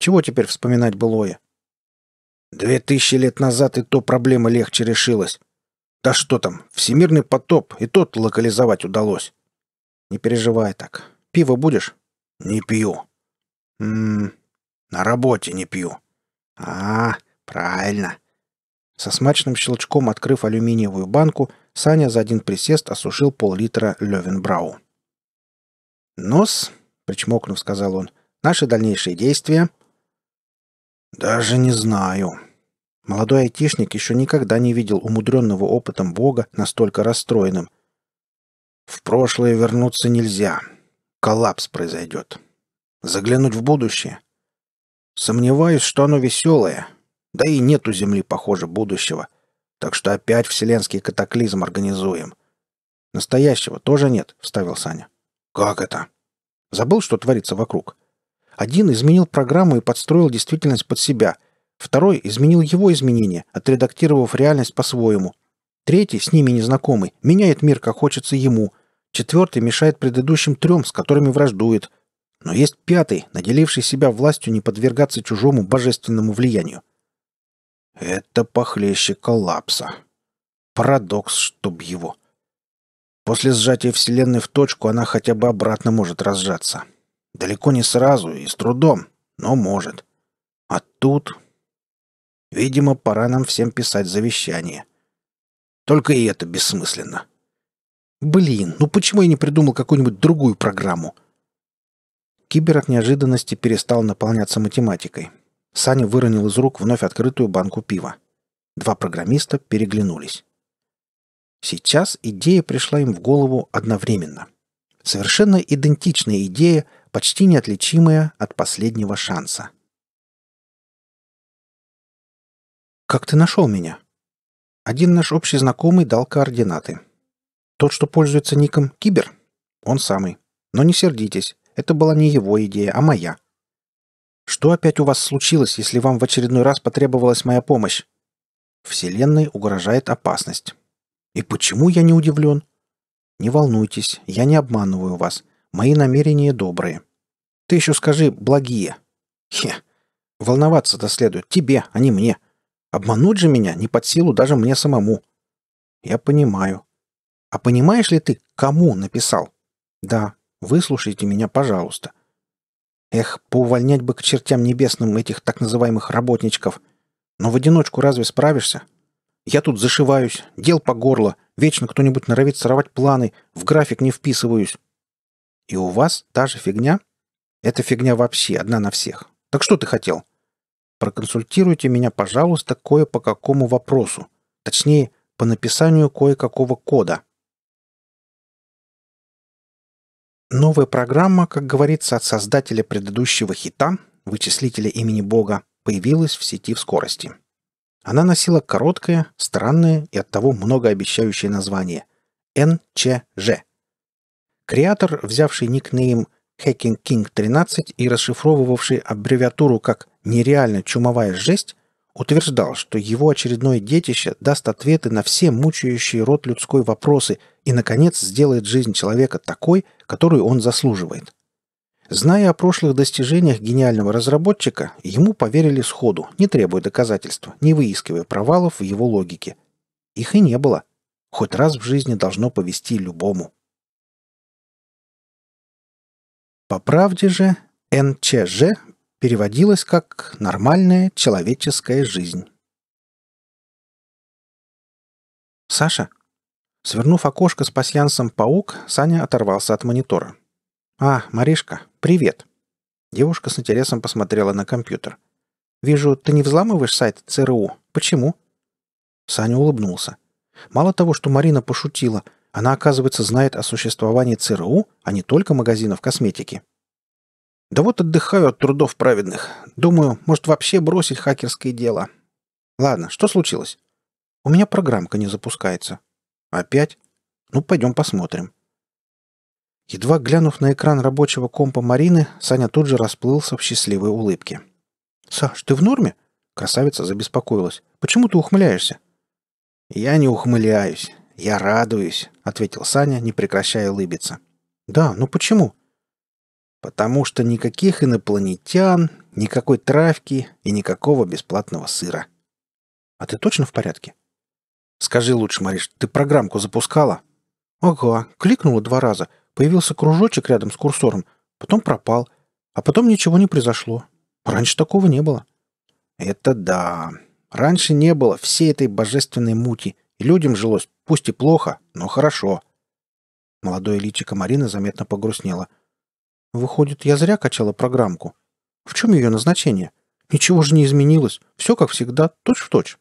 Чего теперь вспоминать былое? Две тысячи лет назад и то проблема легче решилась. Да что там, всемирный потоп, и тот локализовать удалось. Не переживай так. Пиво будешь? Не пью. Ммм, на работе не пью. А, правильно. Со смачным щелчком открыв алюминиевую банку, Саня за один присест осушил пол-литра Левенбрау. «Нос», — причмокнув, сказал он, — «наши дальнейшие действия...» Даже не знаю. Молодой айтишник еще никогда не видел умудренного опытом Бога настолько расстроенным. В прошлое вернуться нельзя. Коллапс произойдет. Заглянуть в будущее? Сомневаюсь, что оно веселое. Да и нет у Земли, похоже, будущего. Так что опять вселенский катаклизм организуем. Настоящего тоже нет, вставил Саня. Как это? Забыл, что творится вокруг? Один изменил программу и подстроил действительность под себя. Второй изменил его изменения, отредактировав реальность по-своему. Третий, с ними незнакомый, меняет мир, как хочется ему. Четвертый мешает предыдущим трем, с которыми враждует. Но есть пятый, наделивший себя властью не подвергаться чужому божественному влиянию. Это похлеще коллапса. Парадокс, чтоб его. После сжатия Вселенной в точку она хотя бы обратно может разжаться. Далеко не сразу и с трудом, но может. А тут... Видимо, пора нам всем писать завещание. Только и это бессмысленно. Блин, ну почему я не придумал какую-нибудь другую программу? Кибер от неожиданности перестал наполняться математикой. Саня выронил из рук вновь открытую банку пива. Два программиста переглянулись. Сейчас идея пришла им в голову одновременно. Совершенно идентичная идея — почти неотличимая от последнего шанса. «Как ты нашел меня?» Один наш общий знакомый дал координаты. Тот, что пользуется ником Кибер, он самый. Но не сердитесь, это была не его идея, а моя. Что опять у вас случилось, если вам в очередной раз потребовалась моя помощь? Вселенной угрожает опасность. И почему я не удивлен? Не волнуйтесь, я не обманываю вас. Мои намерения добрые. Ты еще скажи «благие». Хе, волноваться-то следует тебе, а не мне. Обмануть же меня не под силу даже мне самому. Я понимаю. А понимаешь ли ты, кому написал? Да, выслушайте меня, пожалуйста. Эх, поувольнять бы к чертям небесным этих так называемых работничков. Но в одиночку разве справишься? Я тут зашиваюсь, дел по горло, вечно кто-нибудь норовит сорвать планы, в график не вписываюсь. И у вас та же фигня? Эта фигня вообще одна на всех. Так что ты хотел? Проконсультируйте меня, пожалуйста, кое по какому вопросу. Точнее, по написанию кое-какого кода. Новая программа, как говорится, от создателя предыдущего хита, вычислителя имени Бога, появилась в сети в скорости. Она носила короткое, странное и оттого многообещающее название – НЧЖ – Креатор, взявший никнейм Hacking King 13 и расшифровывавший аббревиатуру как «нереально чумовая жесть», утверждал, что его очередное детище даст ответы на все мучающие род людской вопросы и, наконец, сделает жизнь человека такой, которую он заслуживает. Зная о прошлых достижениях гениального разработчика, ему поверили сходу, не требуя доказательств, не выискивая провалов в его логике. Их и не было. Хоть раз в жизни должно повести любому. По правде же, НЧЖ переводилось как «нормальная человеческая жизнь». «Саша?» Свернув окошко с пасьянсом «Паук», Саня оторвался от монитора. «А, Маришка, привет!» Девушка с интересом посмотрела на компьютер. «Вижу, ты не взламываешь сайт ЦРУ. Почему?» Саня улыбнулся. Мало того, что Марина пошутила, она, оказывается, знает о существовании ЦРУ, а не только магазинов косметики. Да вот отдыхаю от трудов праведных. Думаю, может вообще бросить хакерское дело. Ладно, что случилось? У меня программка не запускается. Опять? Ну, пойдем посмотрим. Едва глянув на экран рабочего компа Марины, Саня тут же расплылся в счастливой улыбке. «Саш, ты в норме?» Красавица забеспокоилась. «Почему ты ухмыляешься?» «Я не ухмыляюсь. «Я радуюсь», — ответил Саня, не прекращая улыбиться. «Да, но ну почему?» «Потому что никаких инопланетян, никакой травки и никакого бесплатного сыра». «А ты точно в порядке?» «Скажи лучше, Мариш, ты программку запускала?» «Ага, кликнула два раза. Появился кружочек рядом с курсором, потом пропал, а потом ничего не произошло. Раньше такого не было». «Это да. Раньше не было всей этой божественной мути, и людям жилось Пусть и плохо, но хорошо. Молодое личико Марины заметно погрустнело. Выходит, я зря качала программку. В чем ее назначение? Ничего же не изменилось. Все как всегда, точь в точь.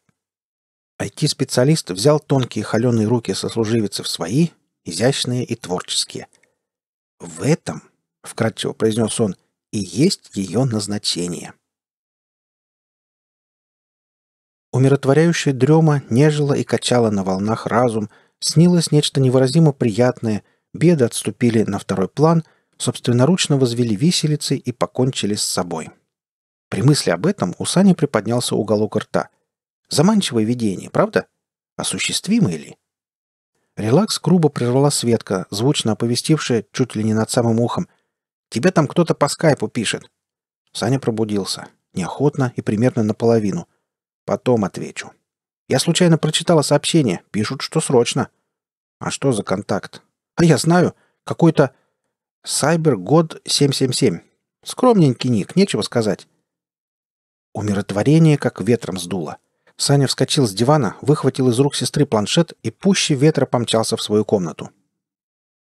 IT-специалист взял тонкие холеные руки сослуживицы в свои, изящные и творческие. «В этом», — вкратце, произнес он, — «и есть ее назначение». Умиротворяющая дрема нежила и качала на волнах разум, снилось нечто невыразимо приятное, беды отступили на второй план, собственноручно возвели виселицы и покончили с собой. При мысли об этом у Сани приподнялся уголок рта. Заманчивое видение, правда? осуществимо ли? Релакс грубо прервала Светка, звучно оповестившая чуть ли не над самым ухом. "Тебя там кто-то по скайпу пишет». Саня пробудился. Неохотно и примерно наполовину. Потом отвечу. Я случайно прочитала сообщение. Пишут, что срочно. А что за контакт? А я знаю. Какой-то Сайбергод 777. Скромненький ник, нечего сказать. Умиротворение как ветром сдуло. Саня вскочил с дивана, выхватил из рук сестры планшет и пуще ветра помчался в свою комнату.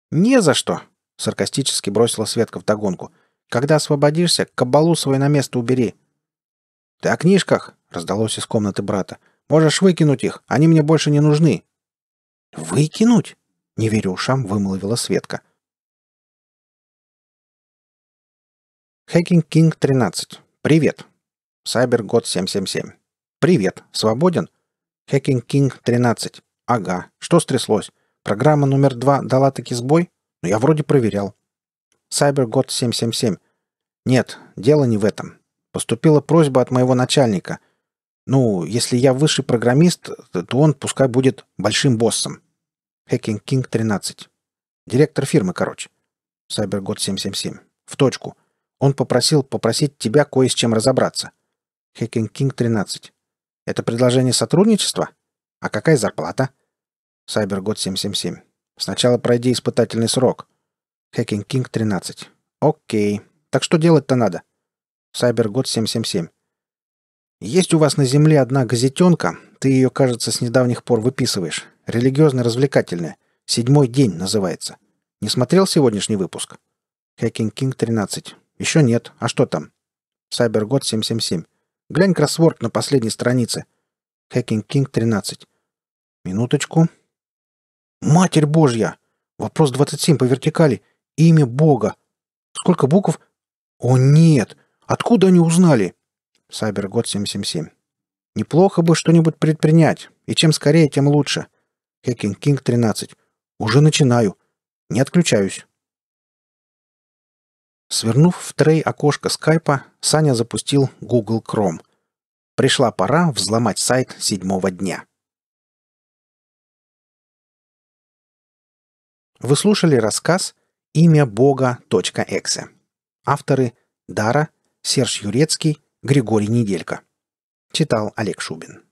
«Не за что!» — саркастически бросила Светка в догонку. «Когда освободишься, кабалу свою на место убери». «Ты о книжках?» раздалось из комнаты брата. «Можешь выкинуть их, они мне больше не нужны». «Выкинуть?» — не верю ушам, вымолвила Светка. Хакинг Кинг 13. Привет. Сайбер год 777. Привет. Свободен? Хакинг Кинг 13. Ага. Что стряслось? Программа номер 2 дала таки сбой? Но ну, я вроде проверял. Сайбер год 777. Нет, дело не в этом. Поступила просьба от моего начальника — ну, если я высший программист, то он пускай будет большим боссом. Hacking King 13. Директор фирмы, короче. Cybergod 777. В точку. Он попросил попросить тебя кое с чем разобраться. Hacking King 13. Это предложение сотрудничества? А какая зарплата? Cybergod 777. Сначала пройди испытательный срок. Hacking King 13. Окей. Так что делать-то надо? Cybergod 777. Есть у вас на земле одна газетенка, ты ее, кажется, с недавних пор выписываешь. Религиозно-развлекательная. Седьмой день называется. Не смотрел сегодняшний выпуск? Хакинг Кинг 13. Еще нет. А что там? Сайбергод 777. Глянь кроссворд на последней странице. Хакинг Кинг 13. Минуточку. Матерь Божья! Вопрос 27 по вертикали. Имя Бога. Сколько букв? О нет! Откуда они узнали? Сайбергод 777. Неплохо бы что-нибудь предпринять, и чем скорее, тем лучше. Хекинг Кинг 13. Уже начинаю. Не отключаюсь. Свернув в трей окошко скайпа, Саня запустил Google Chrome. Пришла пора взломать сайт седьмого дня. Вы слушали рассказ «Имя Бога.эксе». Авторы Дара, Серж Юрецкий, Григорий Неделько. Читал Олег Шубин.